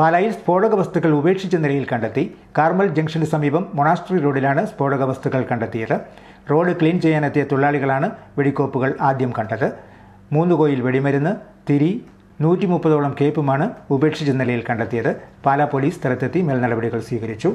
പാലായിൽ സ്ഫോടക വസ്തുക്കൾ ഉപേക്ഷിച്ച നിലയിൽ കണ്ടെത്തി കാർമൽ ജംഗ്ഷന് സമീപം മൊണാസ്ട്രി റോഡിലാണ് സ്ഫോടക വസ്തുക്കൾ കണ്ടെത്തിയത് റോഡ് ക്ലീൻ ചെയ്യാനെത്തിയ തൊഴിലാളികളാണ് വെടിക്കോപ്പുകൾ ആദ്യം കണ്ടത് മൂന്ന് കോയിൽ വെടിമരുന്ന് തിരി നൂറ്റി മുപ്പതോളം കേപ്പുമാണ് ഉപേക്ഷിച്ച നിലയിൽ കണ്ടെത്തിയത് പാലാ പോലീസ് സ്ഥലത്തെത്തി മേൽനടപടികൾ സ്വീകരിച്ചു